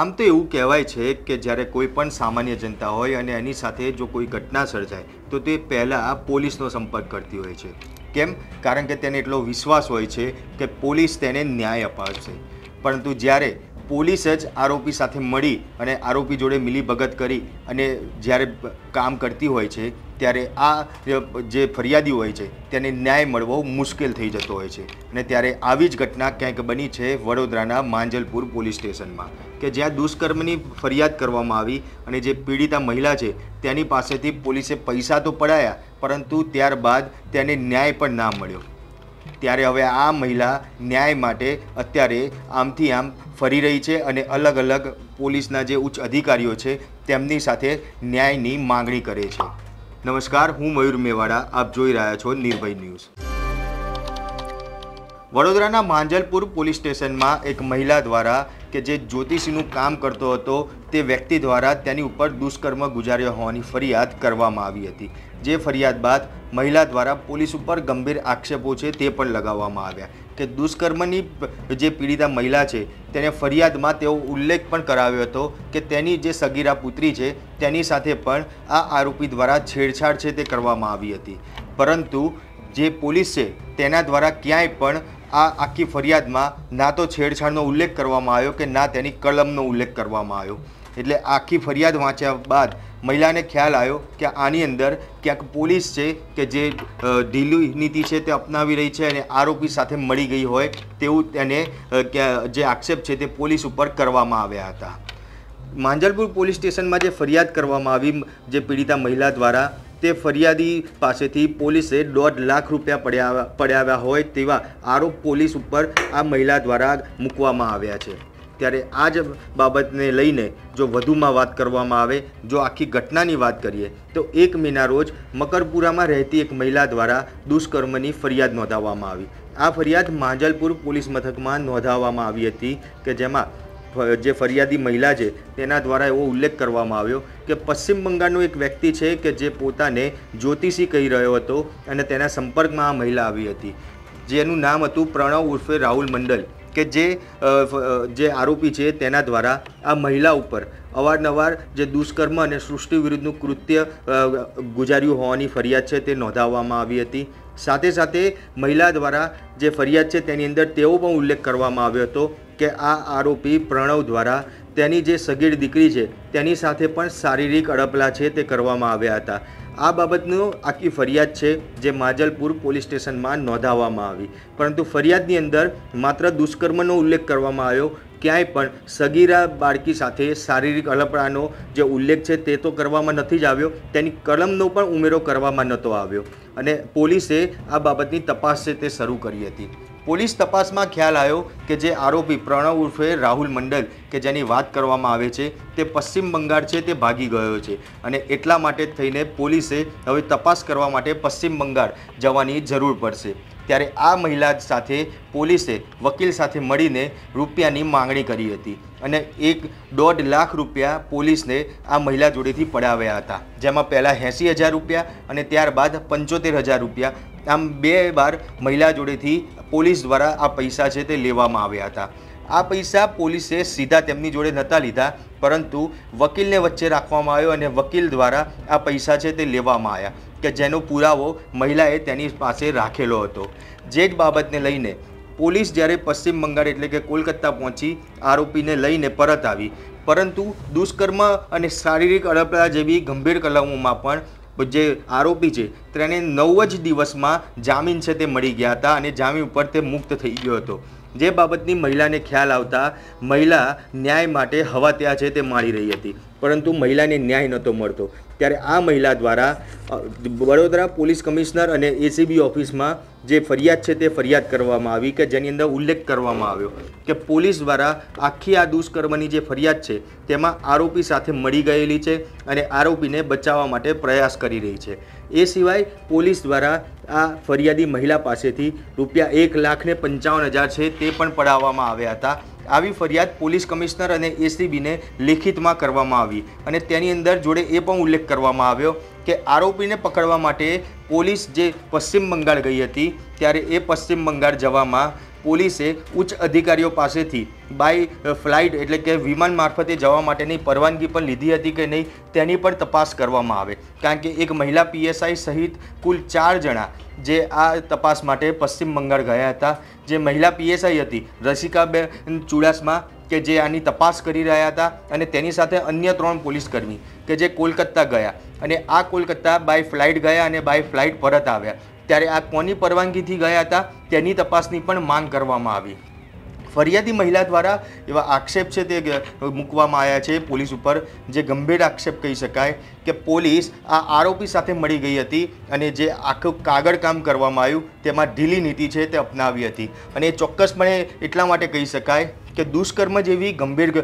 આમ તો એવું કહેવાય છે કે જ્યારે કોઈ પણ સામાન્ય જનતા હોય અને એની સાથે જો કોઈ ઘટના સર્જાય તો તે પહેલાં પોલીસનો સંપર્ક કરતી હોય છે કેમ કારણ કે તેને એટલો વિશ્વાસ હોય છે કે પોલીસ તેને ન્યાય અપાવશે પરંતુ જ્યારે પોલીસ જ આરોપી સાથે મળી અને આરોપી જોડે મિલીભગત કરી અને જ્યારે કામ કરતી હોય છે ત્યારે આ જે ફરિયાદી હોય છે તેને ન્યાય મળવો મુશ્કેલ થઈ જતો હોય છે અને ત્યારે આવી જ ઘટના ક્યાંક બની છે વડોદરાના માંજલપુર પોલીસ સ્ટેશનમાં કે જ્યાં દુષ્કર્મની ફરિયાદ કરવામાં આવી અને જે પીડિતા મહિલા છે તેની પાસેથી પોલીસે પૈસા તો પડાયા પરંતુ ત્યારબાદ તેને ન્યાય પણ ના મળ્યો ત્યારે હવે આ મહિલા ન્યાય માટે અત્યારે આમથી આમ ફરી રહી છે અને અલગ અલગ પોલીસના જે ઉચ્ચ અધિકારીઓ છે તેમની સાથે ન્યાયની માંગણી કરે છે નમસ્કાર હું મયુર મેવાડા આપ જોઈ રહ્યા છો નિર્ભય ન્યૂઝ વડોદરાના માંજલપુર પોલીસ સ્ટેશનમાં એક મહિલા દ્વારા કે જે જ્યોતિષીનું કામ કરતો હતો તે વ્યક્તિ દ્વારા તેની ઉપર દુષ્કર્મ ગુજાર્યો હોવાની ફરિયાદ કરવામાં આવી હતી જે ફરિયાદ બાદ મહિલા દ્વારા પોલીસ ઉપર ગંભીર આક્ષેપો છે તે પણ લગાવવામાં આવ્યા કે દુષ્કર્મની જે પીડિતા મહિલા છે તેને ફરિયાદમાં તેઓ ઉલ્લેખ પણ કરાવ્યો હતો કે તેની જે સગીરા પુત્રી છે તેની સાથે પણ આ આરોપી દ્વારા છેડછાડ છે તે કરવામાં આવી હતી પરંતુ જે પોલીસ છે તેના દ્વારા ક્યાંય પણ આ આખી ફરિયાદમાં ના તો છેડછાડનો ઉલ્લેખ કરવામાં આવ્યો કે ના તેની કલમનો ઉલ્લેખ કરવામાં આવ્યો એટલે આખી ફરિયાદ વાંચ્યા બાદ મહિલાને ખ્યાલ આવ્યો કે આની અંદર ક્યાંક પોલીસ છે કે જે ઢીલી નીતિ છે તે અપનાવી રહી છે અને આરોપી સાથે મળી ગઈ હોય તેવું તેને જે આક્ષેપ છે તે પોલીસ ઉપર કરવામાં આવ્યા હતા માંજલપુર પોલીસ સ્ટેશનમાં જે ફરિયાદ કરવામાં આવી જે પીડિતા મહિલા દ્વારા તે ફરિયાદી પાસેથી પોલીસે દોઢ લાખ રૂપિયા પડ્યા પડાવ્યા હોય તેવા આરોપ પોલીસ ઉપર આ મહિલા દ્વારા મૂકવામાં આવ્યા છે ત્યારે આ જ બાબતને લઈને જો વધુમાં વાત કરવામાં આવે જો આખી ઘટનાની વાત કરીએ તો એક મહિના રોજ મકરપુરામાં રહેતી એક મહિલા દ્વારા દુષ્કર્મની ફરિયાદ નોંધાવવામાં આવી આ ફરિયાદ માંજલપુર પોલીસ મથકમાં નોંધાવવામાં આવી હતી કે જેમાં જે ફરિયાદી મહિલા છે તેના દ્વારા એવો ઉલ્લેખ કરવામાં આવ્યો કે પશ્ચિમ બંગાળનો એક વ્યક્તિ છે કે જે પોતાને જ્યોતિષી કહી રહ્યો હતો અને તેના સંપર્કમાં આ મહિલા આવી હતી જેનું નામ હતું પ્રણવ ઉર્ફે રાહુલ મંડલ કે જે જે આરોપી છે તેના દ્વારા આ મહિલા ઉપર અવારનવાર જે દુષ્કર્મ અને સૃષ્ટિ વિરુદ્ધનું કૃત્ય ગુજાર્યું હોવાની ફરિયાદ છે તે નોંધાવવામાં આવી હતી સાથે સાથે મહિલા દ્વારા જે ફરિયાદ છે તેની અંદર તેવો પણ ઉલ્લેખ કરવામાં આવ્યો હતો કે આ આરોપી પ્રણવ દ્વારા તેની જે સગીર દીકરી છે તેની સાથે પણ શારીરિક અડપલા છે તે કરવામાં આવ્યા હતા આ બાબતનું આખી ફરિયાદ છે જે માજલપુર પોલીસ સ્ટેશનમાં નોંધાવવામાં આવી પરંતુ ફરિયાદની અંદર માત્ર દુષ્કર્મનો ઉલ્લેખ કરવામાં આવ્યો ક્યાંય પણ સગીરા બાળકી સાથે શારીરિક અલપડાનો જે ઉલ્લેખ છે તે તો કરવામાં નથી જ આવ્યો તેની કલમનો પણ ઉમેરો કરવામાં નહોતો આવ્યો અને પોલીસે આ બાબતની તપાસ છે તે શરૂ કરી હતી પોલીસ તપાસમાં ખ્યાલ આવ્યો કે જે આરોપી પ્રણવ ઉર્ફે રાહુલ મંડલ કે જેની વાત કરવામાં આવે છે તે પશ્ચિમ બંગાળ છે તે ભાગી ગયો છે અને એટલા માટે થઈને પોલીસે હવે તપાસ કરવા માટે પશ્ચિમ બંગાળ જવાની જરૂર પડશે ત્યારે આ મહિલા સાથે પોલીસે વકીલ સાથે મળીને રૂપિયાની માંગણી કરી હતી અને એક દોઢ લાખ રૂપિયા પોલીસને આ મહિલા જોડેથી પડાવ્યા હતા જેમાં પહેલાં એંસી હજાર રૂપિયા અને ત્યારબાદ પંચોતેર હજાર રૂપિયા આમ બે વાર મહિલા જોડેથી પોલીસ દ્વારા આ પૈસા છે તે લેવામાં આવ્યા હતા આ પૈસા પોલીસે સીધા તેમની જોડે નહોતા લીધા પરંતુ વકીલને વચ્ચે રાખવામાં આવ્યો અને વકીલ દ્વારા આ પૈસા છે તે લેવામાં આવ્યા કે જેનો પુરાવો મહિલાએ તેની પાસે રાખેલો હતો જે જ બાબતને લઈને પોલીસ જ્યારે પશ્ચિમ બંગાળ એટલે કે કોલકાતા પહોંચી આરોપીને લઈને પરત આવી પરંતુ દુષ્કર્મ અને શારીરિક અડપડા જેવી ગંભીર કલમોમાં પણ જે આરોપી છે તેને નવ જ દિવસમાં જામીન છે તે મળી ગયા હતા અને જામીન ઉપર તે મુક્ત થઈ ગયો હતો જે બાબતની મહિલાને ખ્યાલ આવતા મહિલા ન્યાય માટે હવા ત્યાં છે તે માણી રહી હતી પરંતુ મહિલાને ન્યાય નહોતો મળતો ત્યારે આ મહિલા દ્વારા વડોદરા પોલીસ કમિશનર અને એસીબી ઓફિસમાં જે ફરિયાદ છે તે ફરિયાદ કરવામાં આવી કે જેની અંદર ઉલ્લેખ કરવામાં આવ્યો કે પોલીસ દ્વારા આખી આ દુષ્કર્મની જે ફરિયાદ છે તેમાં આરોપી સાથે મળી ગયેલી છે અને આરોપીને બચાવવા માટે પ્રયાસ કરી રહી છે એ સિવાય પોલીસ દ્વારા આ ફરિયાદી મહિલા પાસેથી રૂપિયા એક લાખને પંચાવન હજાર છે તે પણ પડાવવામાં આવ્યા હતા આવી ફરિયાદ પોલીસ કમિશનર અને એસીબીને લેખિતમાં કરવામાં આવી અને તેની અંદર જોડે એ પણ ઉલ્લેખ કરવામાં આવ્યો કે આરોપીને પકડવા માટે પોલીસ જે પશ્ચિમ બંગાળ ગઈ હતી ત્યારે એ પશ્ચિમ બંગાળ જવામાં પોલીસે ઉચ્ચ અધિકારીઓ પાસેથી બાય ફ્લાઇટ એટલે કે વિમાન મારફતે જવા માટેની પરવાનગી પણ લીધી હતી કે નહીં તેની પણ તપાસ કરવામાં આવે કારણ કે એક મહિલા પીએસઆઈ સહિત કુલ ચાર જણા જે આ તપાસ માટે પશ્ચિમ બંગાળ ગયા હતા જે મહિલા પીએસઆઈ હતી રસિકાબેન ચુડાસમા કે જે આની તપાસ કરી રહ્યા હતા અને તેની સાથે અન્ય ત્રણ પોલીસકર્મી કે જે કોલકાતા ગયા અને આ કોલકાતા બાય ફ્લાઇટ ગયા અને બાય ફ્લાઇટ પરત આવ્યા ત્યારે આ કોની પરવાનગીથી ગયા હતા તેની તપાસની પણ માંગ કરવામાં આવી ફરિયાદી મહિલા દ્વારા એવા આક્ષેપ છે તે મૂકવામાં આવ્યા છે પોલીસ ઉપર જે ગંભીર આક્ષેપ કહી શકાય કે પોલીસ આ આરોપી સાથે મળી ગઈ હતી અને જે આખું કાગળ કામ કરવામાં આવ્યું તેમાં ઢીલી નીતિ છે તે અપનાવી હતી અને એ ચોક્કસપણે એટલા માટે કહી શકાય કે દુષ્કર્મ જેવી ગંભીર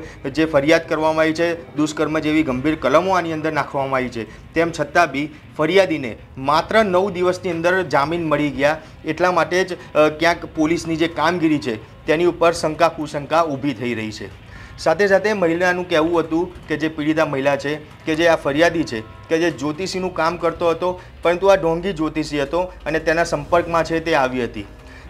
જે ફરિયાદ કરવામાં આવી છે દુષ્કર્મ જેવી ગંભીર કલમો આની અંદર નાખવામાં આવી છે તેમ છતાં બી ફરિયાદીને માત્ર નવ દિવસની અંદર જામીન મળી ગયા એટલા માટે જ ક્યાંક પોલીસની જે કામગીરી છે તેની ઉપર શંકા કુશંકા ઊભી થઈ રહી છે સાથે સાથે મહિલાનું કહેવું હતું કે જે પીડિતા મહિલા છે કે જે આ ફરિયાદી છે કે જે જ્યોતિષીનું કામ કરતો હતો પરંતુ આ ઢોંગી જ્યોતિષી હતો અને તેના સંપર્કમાં છે તે આવી હતી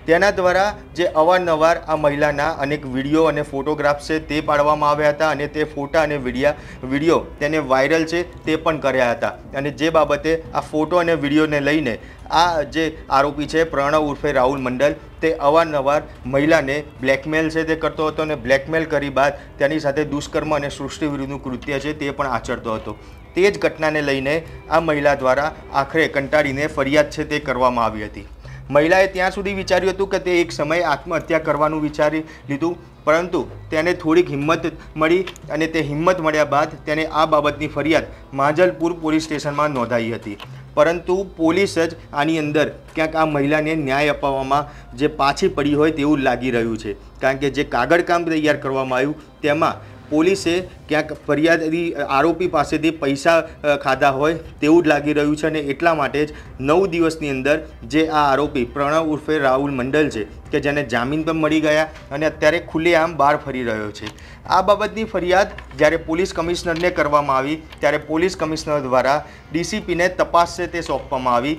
તેના દ્વારા જે અવારનવાર આ મહિલાના અનેક વિડીયો અને ફોટોગ્રાફ્સ છે તે પાડવામાં આવ્યા હતા અને તે ફોટા અને વિડિયા વિડીયો તેને વાયરલ છે તે પણ કર્યા હતા અને જે બાબતે આ ફોટો અને વિડીયોને લઈને આ જે આરોપી છે પ્રણવ ઉર્ફે રાહુલ મંડલ તે અવારનવાર મહિલાને બ્લેકમેલ છે તે કરતો હતો અને બ્લેકમેલ કરી બાદ તેની સાથે દુષ્કર્મ અને સૃષ્ટિ વિરુદ્ધનું કૃત્ય છે તે પણ આચરતો હતો તે જ ઘટનાને લઈને આ મહિલા દ્વારા આખરે કંટાળીને ફરિયાદ છે તે કરવામાં આવી હતી મહિલાએ ત્યાં સુધી વિચાર્યું હતું કે તે એક સમયે આત્મહત્યા કરવાનું વિચારી લીધું પરંતુ તેને થોડીક હિંમત મળી અને તે હિંમત મળ્યા બાદ તેને આ બાબતની ફરિયાદ માજલપુર પોલીસ સ્ટેશનમાં નોંધાઈ હતી પરંતુ પોલીસ જ આની અંદર ક્યાંક આ મહિલાને ન્યાય અપાવવામાં જે પાછી પડી હોય તેવું લાગી રહ્યું છે કારણ કે જે કાગળ કામ તૈયાર કરવામાં આવ્યું તેમાં પોલીસે ક્યાંક ફરિયાદી આરોપી પાસેથી પૈસા ખાધા હોય તેવું જ લાગી રહ્યું છે અને એટલા માટે જ નવ દિવસની અંદર જે આ આરોપી પ્રણવ ઉર્ફે રાહુલ મંડલ છે કે જેને જામીન પણ મળી ગયા અને અત્યારે ખુલ્લેઆમ બહાર ફરી રહ્યો છે આ બાબતની ફરિયાદ જ્યારે પોલીસ કમિશનરને કરવામાં આવી ત્યારે પોલીસ કમિશનર દ્વારા ડીસીપીને તપાસ છે તે સોંપવામાં આવી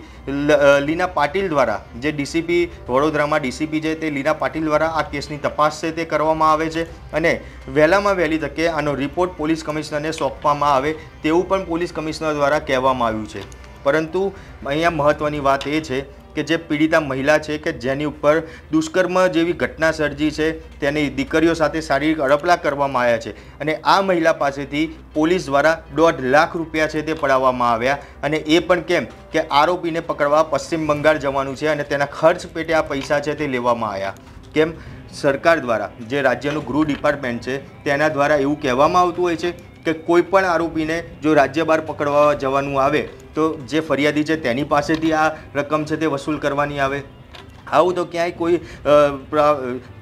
લીના પાટીલ દ્વારા જે ડીસીપી વડોદરામાં ડીસીપી છે તે લીના પાટીલ દ્વારા આ કેસની તપાસ છે તે કરવામાં આવે છે અને વહેલામાં વહેલી તકે આનો રિપોર્ટ પોલીસ કમિશનરને સોંપવામાં આવે તેવું પણ પોલીસ કમિશનર દ્વારા કહેવામાં આવ્યું છે પરંતુ અહીંયા મહત્ત્વની વાત એ છે કે જે પીડિતા મહિલા છે કે જેની ઉપર દુષ્કર્મ જેવી ઘટના સર્જી છે તેની દીકરીઓ સાથે શારીરિક અડપલા કરવામાં આવ્યા છે અને આ મહિલા પાસેથી પોલીસ દ્વારા દોઢ લાખ રૂપિયા છે તે પડાવવામાં આવ્યા અને એ પણ કેમ કે આરોપીને પકડવા પશ્ચિમ બંગાળ જવાનું છે અને તેના ખર્ચ પેટે આ પૈસા છે તે લેવામાં આવ્યા કેમ સરકાર દ્વારા જે રાજ્યનું ગૃહ ડિપાર્ટમેન્ટ છે તેના દ્વારા એવું કહેવામાં આવતું હોય છે કે કોઈ પણ આરોપીને જો રાજ્ય બહાર પકડવા જવાનું આવે તો જે ફરિયાદી છે તેની પાસેથી આ રકમ છે તે વસૂલ કરવાની આવે આવું તો ક્યાંય કોઈ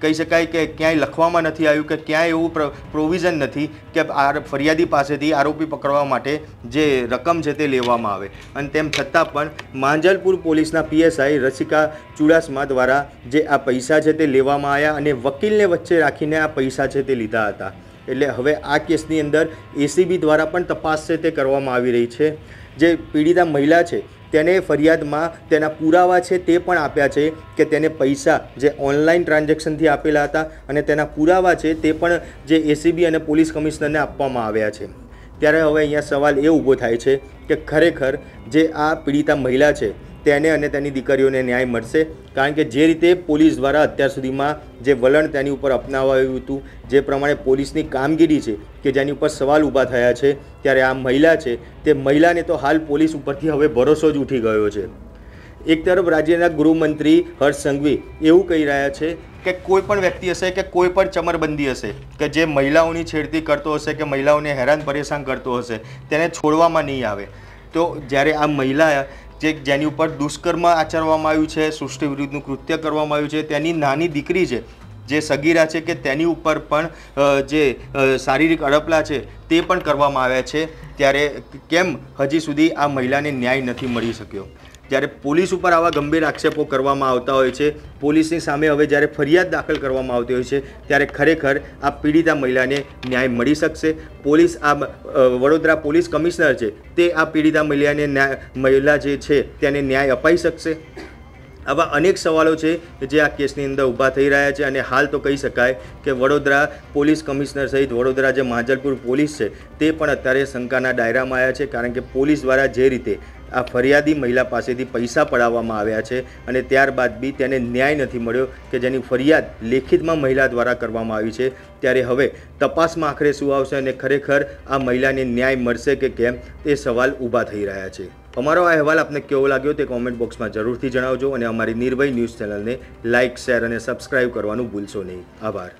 કહી શકાય કે ક્યાંય લખવામાં નથી આવ્યું કે ક્યાંય એવું પ્રોવિઝન નથી કે આ ફરિયાદી પાસેથી આરોપી પકડવા માટે જે રકમ છે તે લેવામાં આવે અને તેમ છતાં પણ માંજલપુર પોલીસના પીએસઆઈ રસિકા ચુડાસમા દ્વારા જે આ પૈસા છે તે લેવામાં આવ્યા અને વકીલને વચ્ચે રાખીને આ પૈસા છે તે લીધા હતા એટલે હવે આ કેસની અંદર એસીબી દ્વારા પણ તપાસ છે તે કરવામાં આવી રહી છે જે પીડિતા મહિલા છે તેને ફરિયાદમાં તેના પુરાવા છે તે પણ આપ્યા છે કે તેને પૈસા જે ઓનલાઈન ટ્રાન્ઝેક્શનથી આપેલા હતા અને તેના પુરાવા છે તે પણ જે એસીબી અને પોલીસ કમિશનરને આપવામાં આવ્યા છે ત્યારે હવે અહીંયા સવાલ એ ઊભો થાય છે કે ખરેખર જે આ પીડિતા મહિલા છે તેને અને તેની દીકરીઓને ન્યાય મળશે કારણ કે જે રીતે પોલીસ દ્વારા અત્યાર સુધીમાં જે વલણ તેની ઉપર અપનાવાયું હતું જે પ્રમાણે પોલીસની કામગીરી છે કે જેની ઉપર સવાલ ઊભા થયા છે ત્યારે આ મહિલા છે તે મહિલાને તો હાલ પોલીસ ઉપરથી હવે ભરોસો જ ઉઠી ગયો છે એક તરફ રાજ્યના ગૃહમંત્રી હર્ષ સંઘવી એવું કહી રહ્યા છે કે કોઈ પણ વ્યક્તિ હશે કે કોઈ પણ ચમરબંધી હશે કે જે મહિલાઓની છેડતી કરતો હશે કે મહિલાઓને હેરાન પરેશાન કરતો હશે તેને છોડવામાં નહીં આવે તો જ્યારે આ મહિલા જે જેની ઉપર દુષ્કર્મ આચરવામાં આવ્યું છે સૃષ્ટિ વિરુદ્ધનું કૃત્ય કરવામાં આવ્યું છે તેની નાની દીકરી છે જે સગીરા છે કે તેની ઉપર પણ જે શારીરિક અડપલા છે તે પણ કરવામાં આવ્યા છે ત્યારે કેમ હજી સુધી આ મહિલાને ન્યાય નથી મળી શક્યો જ્યારે પોલીસ ઉપર આવા ગંભીર આક્ષેપો કરવામાં આવતા હોય છે પોલીસની સામે હવે જ્યારે ફરિયાદ દાખલ કરવામાં આવતી હોય છે ત્યારે ખરેખર આ પીડિતા મહિલાને ન્યાય મળી શકશે પોલીસ આ વડોદરા પોલીસ કમિશનર છે તે આ પીડિતા મહિલાને મહિલા જે છે તેને ન્યાય અપાઈ શકશે આવા અનેક સવાલો છે જે આ કેસની અંદર ઊભા થઈ રહ્યા છે અને હાલ તો કહી શકાય કે વડોદરા પોલીસ કમિશનર સહિત વડોદરા જે માંજલપુર પોલીસ છે તે પણ અત્યારે શંકાના ડાયરામાં આવ્યા છે કારણ કે પોલીસ દ્વારા જે રીતે આ ફરિયાદી મહિલા પાસેથી પૈસા પડાવવામાં આવ્યા છે અને ત્યારબાદ બી તેને ન્યાય નથી મળ્યો કે જેની ફરિયાદ લેખિતમાં મહિલા દ્વારા કરવામાં આવી છે ત્યારે હવે તપાસમાં આખરે શું આવશે અને ખરેખર આ મહિલાને ન્યાય મળશે કે કેમ તે સવાલ ઊભા થઈ રહ્યા છે અમારો આ અહેવાલ આપને કેવો લાગ્યો તે કોમેન્ટ બોક્સમાં જરૂરથી જણાવજો અને અમારી નિર્ભય ન્યૂઝ ચેનલને લાઇક શેર અને સબસ્ક્રાઇબ કરવાનું ભૂલશો નહીં આભાર